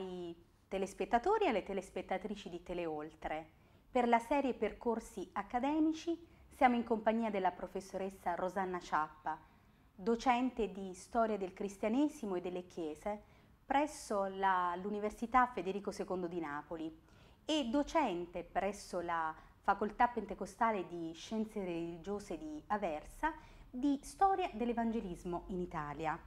ai telespettatori e alle telespettatrici di Teleoltre. Per la serie Percorsi accademici siamo in compagnia della professoressa Rosanna Ciappa, docente di Storia del Cristianesimo e delle Chiese presso l'Università Federico II di Napoli e docente presso la Facoltà Pentecostale di Scienze Religiose di Aversa di Storia dell'Evangelismo in Italia.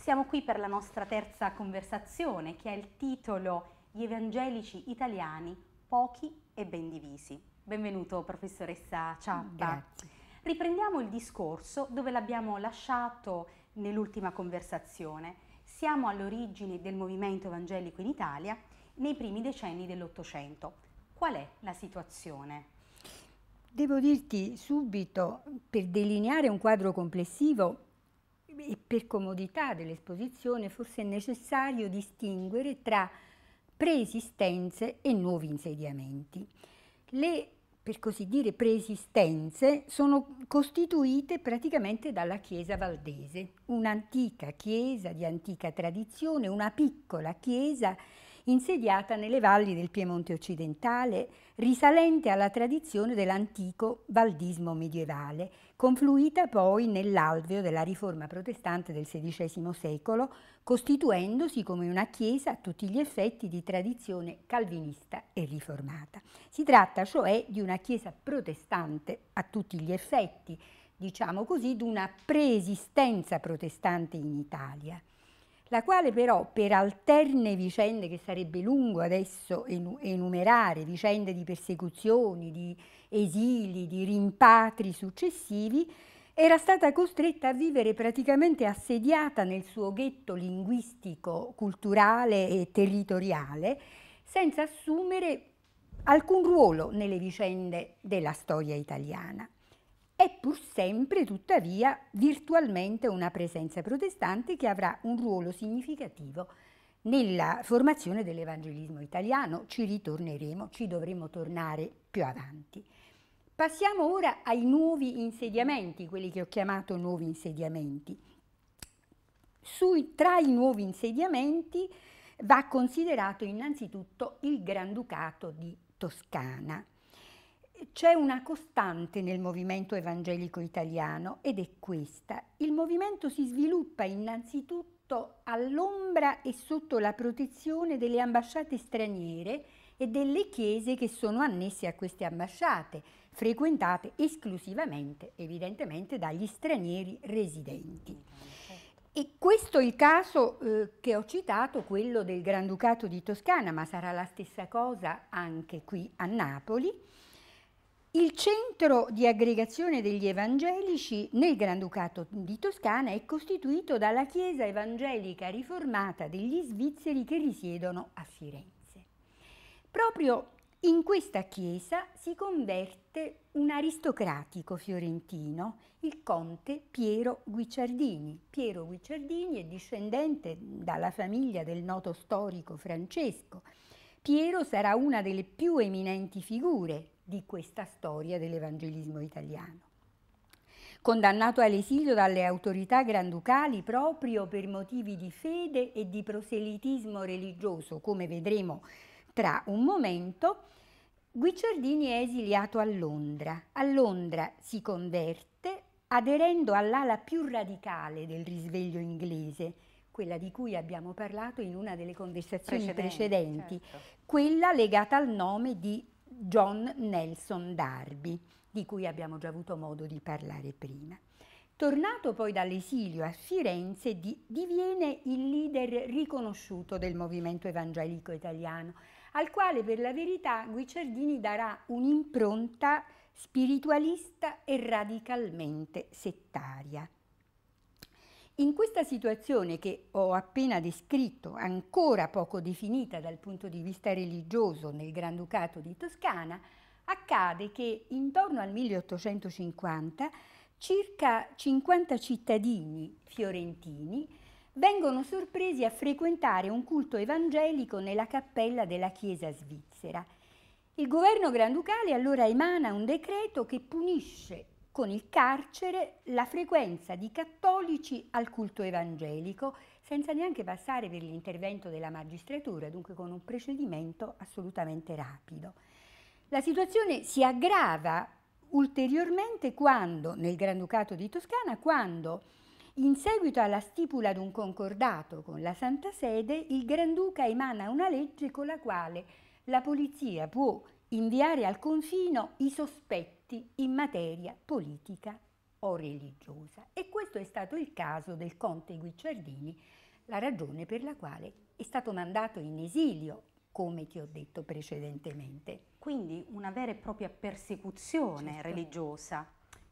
Siamo qui per la nostra terza conversazione che ha il titolo Gli evangelici italiani pochi e ben divisi. Benvenuto professoressa Ciappa. Grazie. Riprendiamo il discorso dove l'abbiamo lasciato nell'ultima conversazione. Siamo all'origine del movimento evangelico in Italia nei primi decenni dell'Ottocento. Qual è la situazione? Devo dirti subito, per delineare un quadro complessivo, e per comodità dell'esposizione forse è necessario distinguere tra preesistenze e nuovi insediamenti. Le, per così dire, preesistenze sono costituite praticamente dalla chiesa valdese, un'antica chiesa di antica tradizione, una piccola chiesa insediata nelle valli del Piemonte occidentale, risalente alla tradizione dell'antico valdismo medievale, confluita poi nell'alveo della riforma protestante del XVI secolo, costituendosi come una chiesa a tutti gli effetti di tradizione calvinista e riformata. Si tratta cioè di una chiesa protestante a tutti gli effetti, diciamo così, di una preesistenza protestante in Italia la quale però per alterne vicende che sarebbe lungo adesso enumerare, vicende di persecuzioni, di esili, di rimpatri successivi, era stata costretta a vivere praticamente assediata nel suo ghetto linguistico, culturale e territoriale, senza assumere alcun ruolo nelle vicende della storia italiana è pur sempre tuttavia virtualmente una presenza protestante che avrà un ruolo significativo nella formazione dell'evangelismo italiano. Ci ritorneremo, ci dovremo tornare più avanti. Passiamo ora ai nuovi insediamenti, quelli che ho chiamato nuovi insediamenti. Sui, tra i nuovi insediamenti va considerato innanzitutto il Granducato di Toscana c'è una costante nel movimento evangelico italiano ed è questa. Il movimento si sviluppa innanzitutto all'ombra e sotto la protezione delle ambasciate straniere e delle chiese che sono annesse a queste ambasciate, frequentate esclusivamente, evidentemente, dagli stranieri residenti. E questo è il caso eh, che ho citato, quello del Granducato di Toscana, ma sarà la stessa cosa anche qui a Napoli. Il centro di aggregazione degli evangelici nel Granducato di Toscana è costituito dalla Chiesa evangelica riformata degli svizzeri che risiedono a Firenze. Proprio in questa chiesa si converte un aristocratico fiorentino, il conte Piero Guicciardini. Piero Guicciardini è discendente dalla famiglia del noto storico Francesco. Piero sarà una delle più eminenti figure di questa storia dell'evangelismo italiano. Condannato all'esilio dalle autorità granducali proprio per motivi di fede e di proselitismo religioso, come vedremo tra un momento, Guicciardini è esiliato a Londra. A Londra si converte aderendo all'ala più radicale del risveglio inglese, quella di cui abbiamo parlato in una delle conversazioni precedenti, precedenti certo. quella legata al nome di John Nelson Darby, di cui abbiamo già avuto modo di parlare prima. Tornato poi dall'esilio a Firenze, di, diviene il leader riconosciuto del movimento evangelico italiano, al quale per la verità Guicciardini darà un'impronta spiritualista e radicalmente settaria. In questa situazione che ho appena descritto, ancora poco definita dal punto di vista religioso nel Granducato di Toscana, accade che intorno al 1850 circa 50 cittadini fiorentini vengono sorpresi a frequentare un culto evangelico nella cappella della chiesa svizzera. Il governo granducale allora emana un decreto che punisce con il carcere la frequenza di cattolici al culto evangelico senza neanche passare per l'intervento della magistratura, dunque con un procedimento assolutamente rapido. La situazione si aggrava ulteriormente quando, nel Granducato di Toscana, quando in seguito alla stipula di un concordato con la Santa Sede, il Granduca emana una legge con la quale la polizia può inviare al confino i sospetti in materia politica o religiosa. E questo è stato il caso del conte Guicciardini, la ragione per la quale è stato mandato in esilio, come ti ho detto precedentemente. Quindi una vera e propria persecuzione certo. religiosa.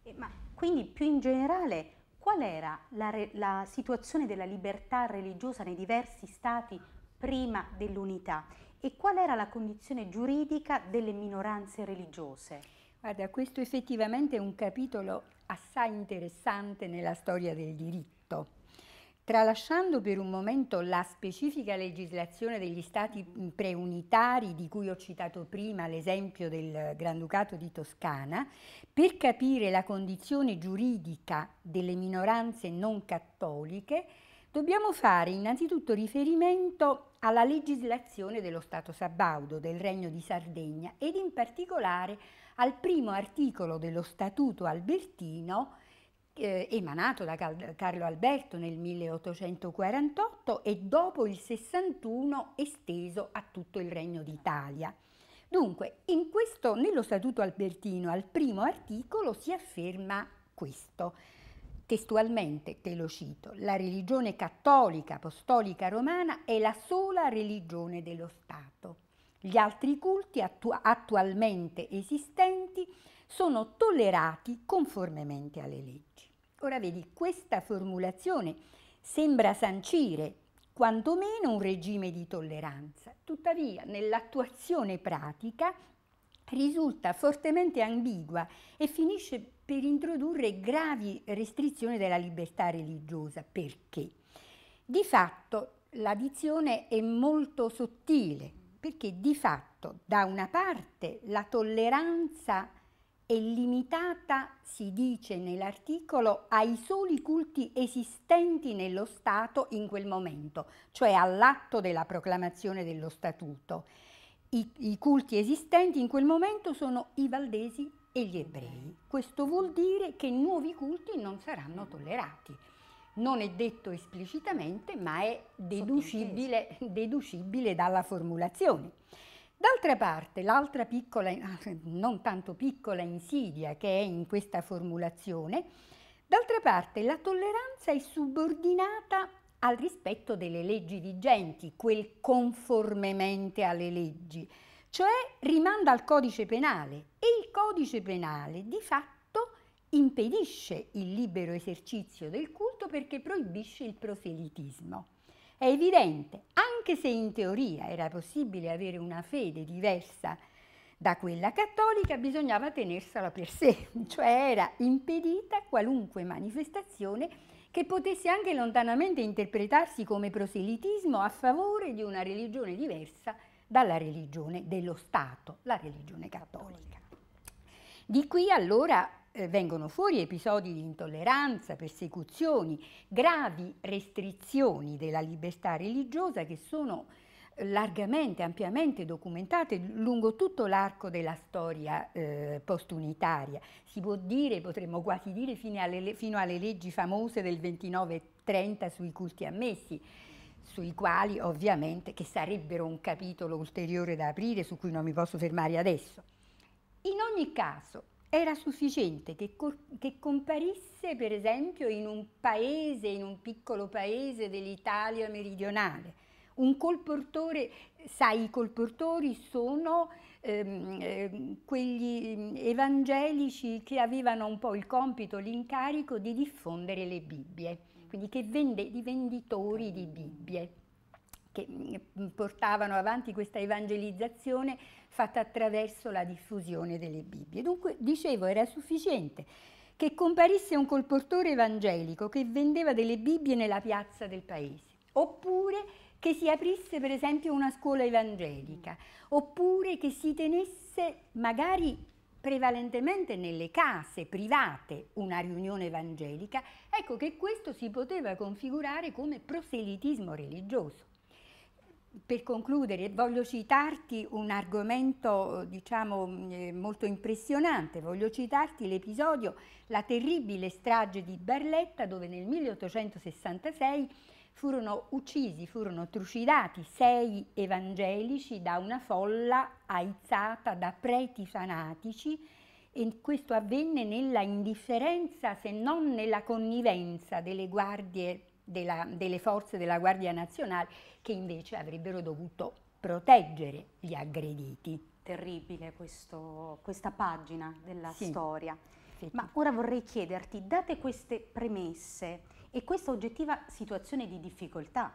Eh, ma quindi più in generale, qual era la, re- la situazione della libertà religiosa nei diversi stati prima dell'unità e qual era la condizione giuridica delle minoranze religiose? Guarda, questo effettivamente è un capitolo assai interessante nella storia del diritto. Tralasciando per un momento la specifica legislazione degli stati preunitari di cui ho citato prima l'esempio del Granducato di Toscana, per capire la condizione giuridica delle minoranze non cattoliche dobbiamo fare innanzitutto riferimento alla legislazione dello Stato Sabaudo del Regno di Sardegna ed in particolare al primo articolo dello Statuto Albertino eh, emanato da Carlo Alberto nel 1848 e dopo il 61 esteso a tutto il Regno d'Italia. Dunque, questo, nello Statuto Albertino, al primo articolo, si afferma questo. Testualmente, te lo cito, la religione cattolica apostolica romana è la sola religione dello Stato. Gli altri culti attu attualmente esistenti sono tollerati conformemente alle leggi. Ora vedi, questa formulazione sembra sancire quantomeno un regime di tolleranza, tuttavia nell'attuazione pratica risulta fortemente ambigua e finisce per introdurre gravi restrizioni della libertà religiosa. Perché? Di fatto la dizione è molto sottile, perché di fatto da una parte la tolleranza è limitata, si dice nell'articolo, ai soli culti esistenti nello Stato in quel momento, cioè all'atto della proclamazione dello Statuto i, i culti esistenti in quel momento sono i valdesi e gli ebrei. Questo vuol dire che nuovi culti non saranno tollerati. Non è detto esplicitamente, ma è deducibile, deducibile dalla formulazione. D'altra parte, l'altra piccola, non tanto piccola insidia che è in questa formulazione, d'altra parte la tolleranza è subordinata al rispetto delle leggi vigenti, quel conformemente alle leggi, cioè rimanda al codice penale e il codice penale di fatto impedisce il libero esercizio del culto perché proibisce il proselitismo. È evidente, anche se in teoria era possibile avere una fede diversa da quella cattolica, bisognava tenersela per sé, cioè era impedita qualunque manifestazione che potesse anche lontanamente interpretarsi come proselitismo a favore di una religione diversa dalla religione dello Stato, la religione cattolica. Di qui allora eh, vengono fuori episodi di intolleranza, persecuzioni, gravi restrizioni della libertà religiosa che sono largamente, ampiamente documentate lungo tutto l'arco della storia eh, postunitaria. Si può dire, potremmo quasi dire, fino alle, fino alle leggi famose del 29-30 sui culti ammessi, sui quali ovviamente, che sarebbero un capitolo ulteriore da aprire, su cui non mi posso fermare adesso. In ogni caso, era sufficiente che, che, comparisse, per esempio, in un paese, in un piccolo paese dell'Italia meridionale, un colportore, sai, i colportori sono ehm, ehm quegli mm, evangelici che avevano un po' il compito, l'incarico di diffondere le Bibbie, quindi che vende, i venditori di Bibbie che mm, portavano avanti questa evangelizzazione fatta attraverso la diffusione delle Bibbie. Dunque, dicevo, era sufficiente che comparisse un colportore evangelico che vendeva delle Bibbie nella piazza del paese, oppure che si aprisse per esempio una scuola evangelica, oppure che si tenesse magari prevalentemente nelle case private una riunione evangelica, ecco che questo si poteva configurare come proselitismo religioso. Per concludere, voglio citarti un argomento, diciamo, eh, molto impressionante. Voglio citarti l'episodio La terribile strage di Barletta, dove nel 1866 furono uccisi, furono trucidati sei evangelici da una folla aizzata da preti fanatici e questo avvenne nella indifferenza se non nella connivenza delle guardie della, delle forze della Guardia Nazionale che invece avrebbero dovuto proteggere gli aggrediti. Terribile questo, questa pagina della sì. storia. Sì. Ma ora vorrei chiederti, date queste premesse, e questa oggettiva situazione di difficoltà.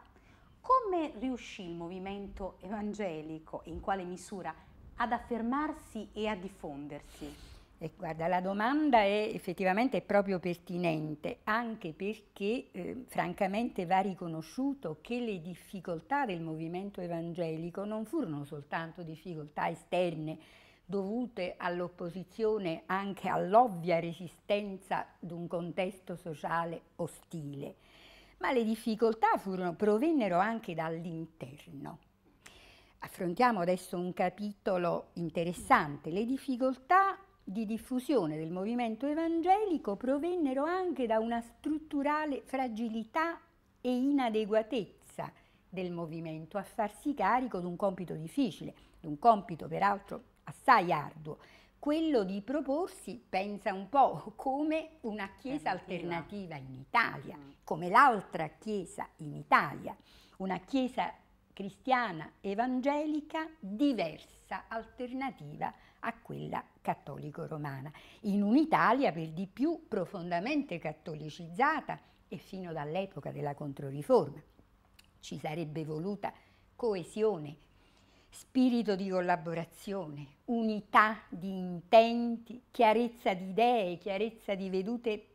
Come riuscì il movimento evangelico e in quale misura ad affermarsi e a diffondersi? E guarda, la domanda è effettivamente proprio pertinente, anche perché eh, francamente va riconosciuto che le difficoltà del movimento evangelico non furono soltanto difficoltà esterne, dovute all'opposizione anche all'ovvia resistenza di un contesto sociale ostile, ma le difficoltà furono, provennero anche dall'interno. Affrontiamo adesso un capitolo interessante, le difficoltà di diffusione del movimento evangelico provennero anche da una strutturale fragilità e inadeguatezza del movimento a farsi carico di un compito difficile, di un compito peraltro assai arduo, quello di proporsi, pensa un po', come una chiesa alternativa in Italia, mm. come l'altra chiesa in Italia, una chiesa cristiana evangelica diversa, alternativa a quella cattolico-romana, in un'Italia per di più profondamente cattolicizzata e fino dall'epoca della Controriforma. Ci sarebbe voluta coesione spirito di collaborazione, unità di intenti, chiarezza di idee, chiarezza di vedute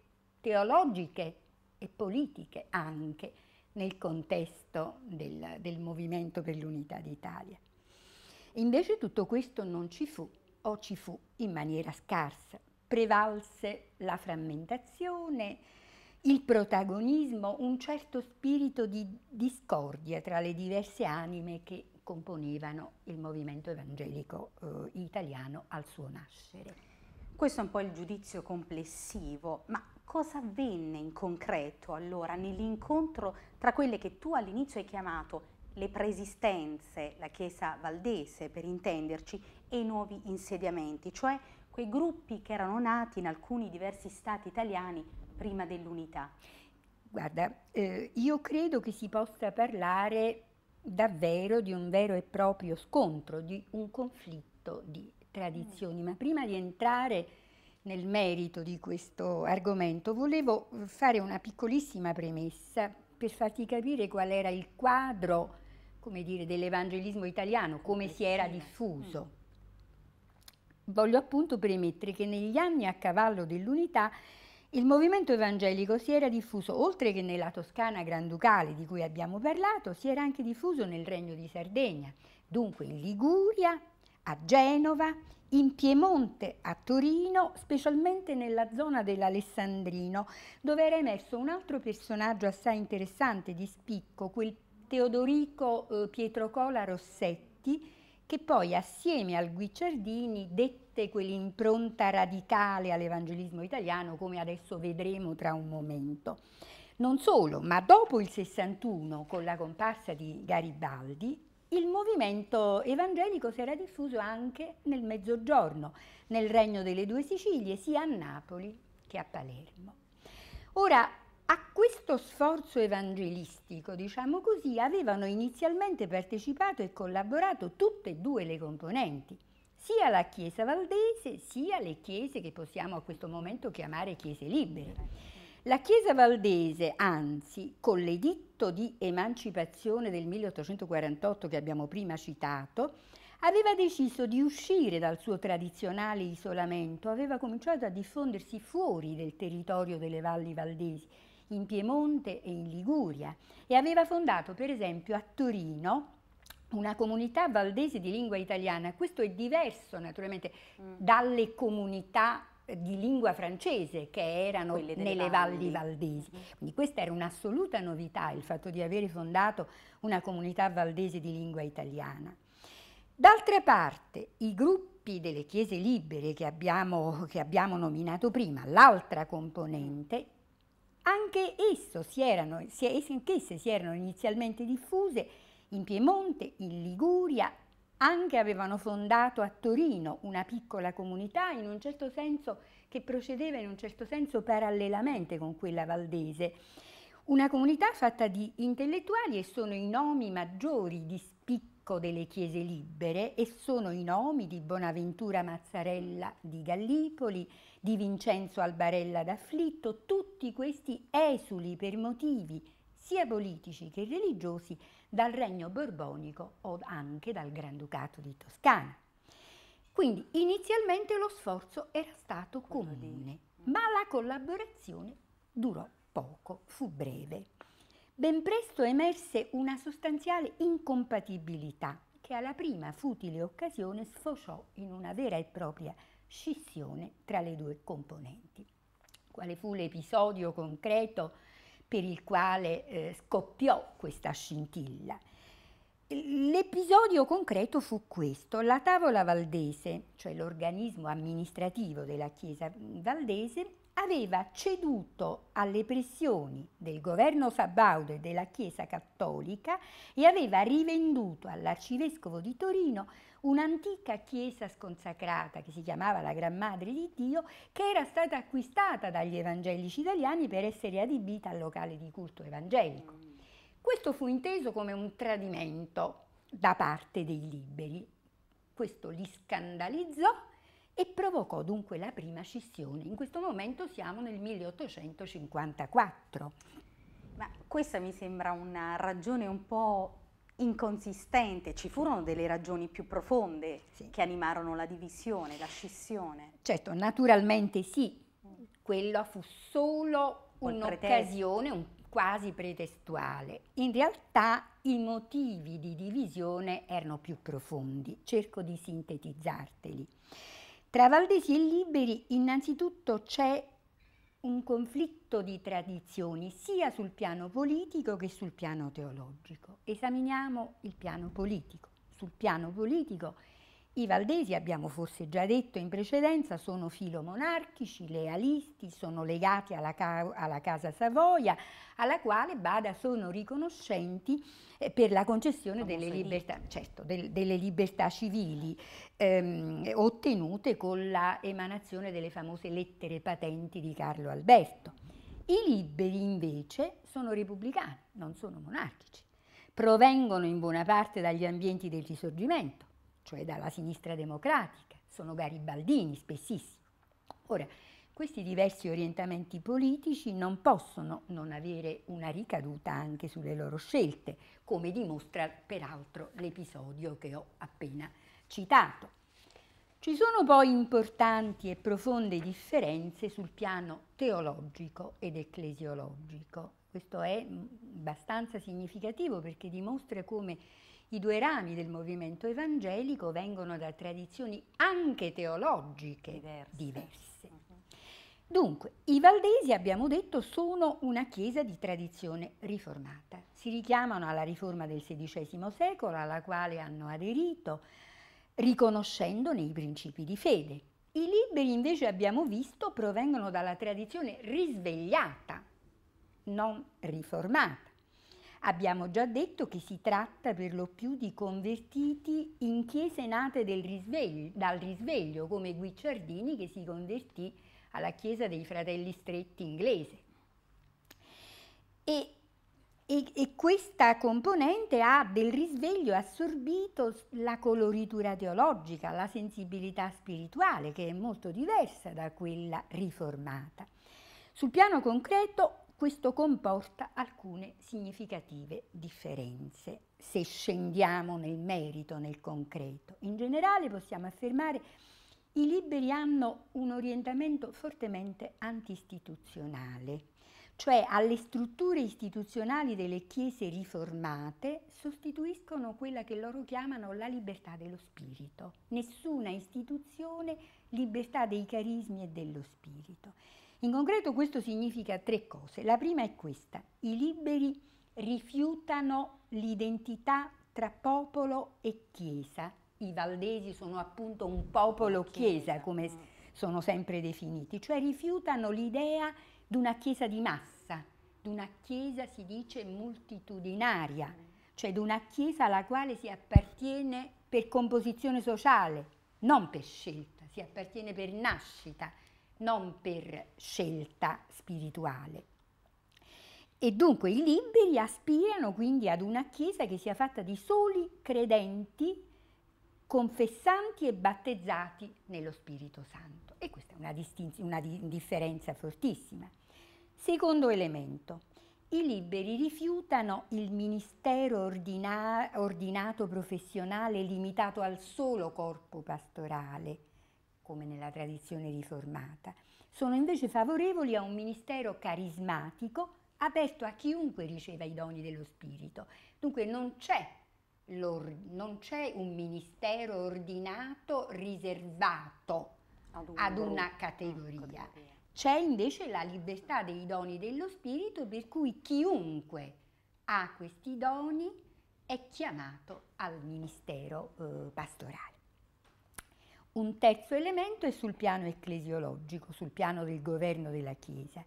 teologiche e politiche anche nel contesto del, del Movimento per l'Unità d'Italia. Invece tutto questo non ci fu o ci fu in maniera scarsa. Prevalse la frammentazione, il protagonismo, un certo spirito di discordia tra le diverse anime che componevano il movimento evangelico eh, italiano al suo nascere. Questo è un po' il giudizio complessivo, ma cosa avvenne in concreto allora nell'incontro tra quelle che tu all'inizio hai chiamato le preesistenze, la chiesa valdese per intenderci, e i nuovi insediamenti, cioè quei gruppi che erano nati in alcuni diversi stati italiani prima dell'unità? Guarda, eh, io credo che si possa parlare davvero di un vero e proprio scontro, di un conflitto di tradizioni. Ma prima di entrare nel merito di questo argomento, volevo fare una piccolissima premessa per farti capire qual era il quadro, come dire, dell'evangelismo italiano, come si era diffuso. Mm. Voglio appunto premettere che negli anni a cavallo dell'unità il movimento evangelico si era diffuso, oltre che nella Toscana granducale di cui abbiamo parlato, si era anche diffuso nel Regno di Sardegna, dunque in Liguria, a Genova, in Piemonte, a Torino, specialmente nella zona dell'Alessandrino, dove era emerso un altro personaggio assai interessante di spicco, quel Teodorico eh, Pietrocola Rossetti, che poi assieme al Guicciardini dette quell'impronta radicale all'evangelismo italiano, come adesso vedremo tra un momento. Non solo, ma dopo il 61, con la comparsa di Garibaldi, il movimento evangelico si era diffuso anche nel Mezzogiorno, nel Regno delle Due Sicilie, sia a Napoli che a Palermo. Ora, a questo sforzo evangelistico, diciamo così, avevano inizialmente partecipato e collaborato tutte e due le componenti, sia la Chiesa Valdese sia le chiese che possiamo a questo momento chiamare chiese libere. La Chiesa Valdese, anzi, con l'editto di emancipazione del 1848 che abbiamo prima citato, aveva deciso di uscire dal suo tradizionale isolamento, aveva cominciato a diffondersi fuori del territorio delle valli valdesi in Piemonte e in Liguria e aveva fondato per esempio a Torino una comunità valdese di lingua italiana. Questo è diverso naturalmente mm. dalle comunità di lingua francese che erano nelle valli. valli valdesi. Mm-hmm. Quindi questa era un'assoluta novità, il fatto di avere fondato una comunità valdese di lingua italiana. D'altra parte, i gruppi delle chiese libere che abbiamo, che abbiamo nominato prima, l'altra componente, anche, si erano, si, esse si erano inizialmente diffuse in Piemonte, in Liguria, anche avevano fondato a Torino una piccola comunità in un certo senso che procedeva in un certo senso parallelamente con quella valdese. Una comunità fatta di intellettuali e sono i nomi maggiori di parco delle Chiese Libere e sono i nomi di Bonaventura Mazzarella di Gallipoli, di Vincenzo Albarella d'Afflitto, tutti questi esuli per motivi sia politici che religiosi dal regno borbonico o anche dal Granducato di Toscana. Quindi inizialmente lo sforzo era stato comune, ma la collaborazione durò poco, fu breve ben presto emerse una sostanziale incompatibilità che alla prima futile occasione sfociò in una vera e propria scissione tra le due componenti. Quale fu l'episodio concreto per il quale eh, scoppiò questa scintilla? L'episodio concreto fu questo. La tavola valdese, cioè l'organismo amministrativo della Chiesa valdese, aveva ceduto alle pressioni del governo Fabbaudo e della Chiesa Cattolica e aveva rivenduto all'arcivescovo di Torino un'antica chiesa sconsacrata che si chiamava la Gran Madre di Dio, che era stata acquistata dagli evangelici italiani per essere adibita al locale di culto evangelico. Questo fu inteso come un tradimento da parte dei liberi. Questo li scandalizzò e provocò dunque la prima scissione. In questo momento siamo nel 1854. Ma questa mi sembra una ragione un po' inconsistente, ci furono delle ragioni più profonde sì. che animarono la divisione, la scissione. Certo, naturalmente sì, quella fu solo un'occasione un quasi pretestuale. In realtà i motivi di divisione erano più profondi, cerco di sintetizzarteli. Tra Valdesi e Liberi innanzitutto c'è un conflitto di tradizioni sia sul piano politico che sul piano teologico. Esaminiamo il piano politico. Sul piano politico i Valdesi, abbiamo forse già detto in precedenza, sono filomonarchici, lealisti, sono legati alla, ca alla, Casa Savoia, alla quale, bada, sono riconoscenti eh, per la concessione delle libertà, certo, del, delle libertà, civili ehm, ottenute con l'emanazione delle famose lettere patenti di Carlo Alberto. I liberi, invece, sono repubblicani, non sono monarchici. Provengono in buona parte dagli ambienti del risorgimento cioè dalla sinistra democratica, sono garibaldini spessissimo. Ora, questi diversi orientamenti politici non possono non avere una ricaduta anche sulle loro scelte, come dimostra peraltro l'episodio che ho appena citato. Ci sono poi importanti e profonde differenze sul piano teologico ed ecclesiologico. Questo è abbastanza significativo perché dimostra come i due rami del movimento evangelico vengono da tradizioni anche teologiche diverse. diverse. Mhm. Dunque, i Valdesi, abbiamo detto, sono una chiesa di tradizione riformata. Si richiamano alla riforma del XVI secolo, alla quale hanno aderito, riconoscendone i principi di fede. I liberi, invece, abbiamo visto, provengono dalla tradizione risvegliata non riformata. Abbiamo già detto che si tratta per lo più di convertiti in chiese nate risveglio, dal risveglio, come Guicciardini che si convertì alla chiesa dei fratelli stretti inglese. E, e, e questa componente ha del risveglio assorbito la coloritura teologica, la sensibilità spirituale, che è molto diversa da quella riformata. Sul piano concreto, questo comporta alcune significative differenze. Se scendiamo nel merito, nel concreto, in generale possiamo affermare che i liberi hanno un orientamento fortemente antistituzionale, cioè alle strutture istituzionali delle chiese riformate sostituiscono quella che loro chiamano la libertà dello spirito. Nessuna istituzione, libertà dei carismi e dello spirito. In concreto questo significa tre cose. La prima è questa, i liberi rifiutano l'identità tra popolo e chiesa. I valdesi sono appunto un popolo chiesa, come mm. sono sempre definiti, cioè rifiutano l'idea di una chiesa di massa, di una chiesa si dice multitudinaria, mm. cioè di una chiesa alla quale si appartiene per composizione sociale, non per scelta, si appartiene per nascita non per scelta spirituale. E dunque i liberi aspirano quindi ad una Chiesa che sia fatta di soli credenti, confessanti e battezzati nello Spirito Santo. E questa è una, una di differenza fortissima. Secondo elemento, i liberi rifiutano il ministero ordina ordinato professionale limitato al solo corpo pastorale come nella tradizione riformata. Sono invece favorevoli a un ministero carismatico aperto a chiunque riceva i doni dello Spirito. Dunque non c'è, non c'è un ministero ordinato, riservato ad, un ad una ecco, categoria. C'è invece la libertà dei doni dello Spirito per cui chiunque ha questi doni è chiamato al ministero eh, pastorale. Un terzo elemento è sul piano ecclesiologico, sul piano del governo della Chiesa.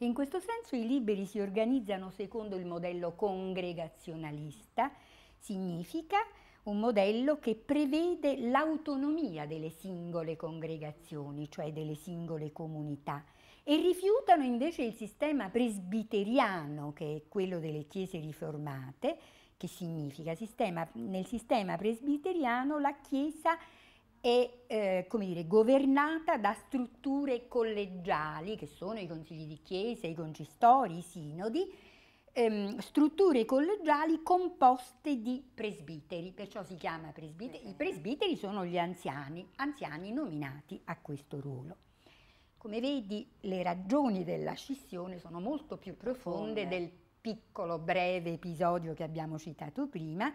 In questo senso i liberi si organizzano secondo il modello congregazionalista, significa un modello che prevede l'autonomia delle singole congregazioni, cioè delle singole comunità, e rifiutano invece il sistema presbiteriano, che è quello delle chiese riformate, che significa sistema, nel sistema presbiteriano la Chiesa è eh, come dire, governata da strutture collegiali, che sono i consigli di chiesa, i concistori, i sinodi, ehm, strutture collegiali composte di presbiteri, perciò si chiama presbiteri. I presbiteri sono gli anziani, anziani nominati a questo ruolo. Come vedi, le ragioni della scissione sono molto più profonde del piccolo breve episodio che abbiamo citato prima,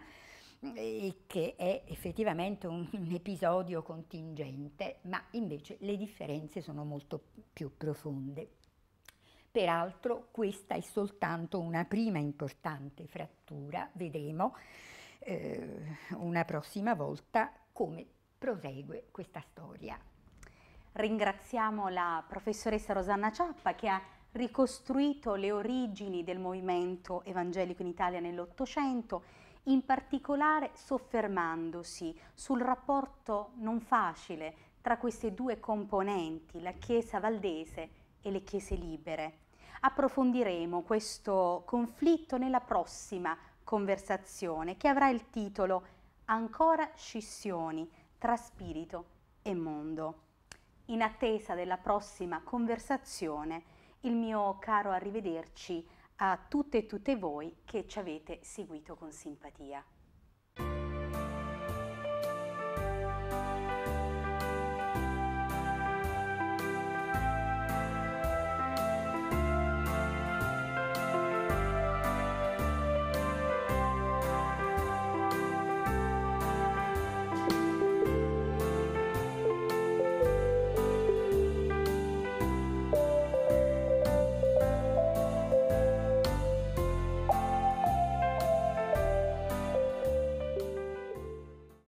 e che è effettivamente un, un episodio contingente, ma invece le differenze sono molto più profonde. Peraltro questa è soltanto una prima importante frattura, vedremo eh, una prossima volta come prosegue questa storia. Ringraziamo la professoressa Rosanna Ciappa che ha ricostruito le origini del movimento evangelico in Italia nell'Ottocento in particolare soffermandosi sul rapporto non facile tra queste due componenti, la Chiesa valdese e le Chiese libere. Approfondiremo questo conflitto nella prossima conversazione che avrà il titolo Ancora scissioni tra spirito e mondo. In attesa della prossima conversazione, il mio caro arrivederci a tutte e tutte voi che ci avete seguito con simpatia.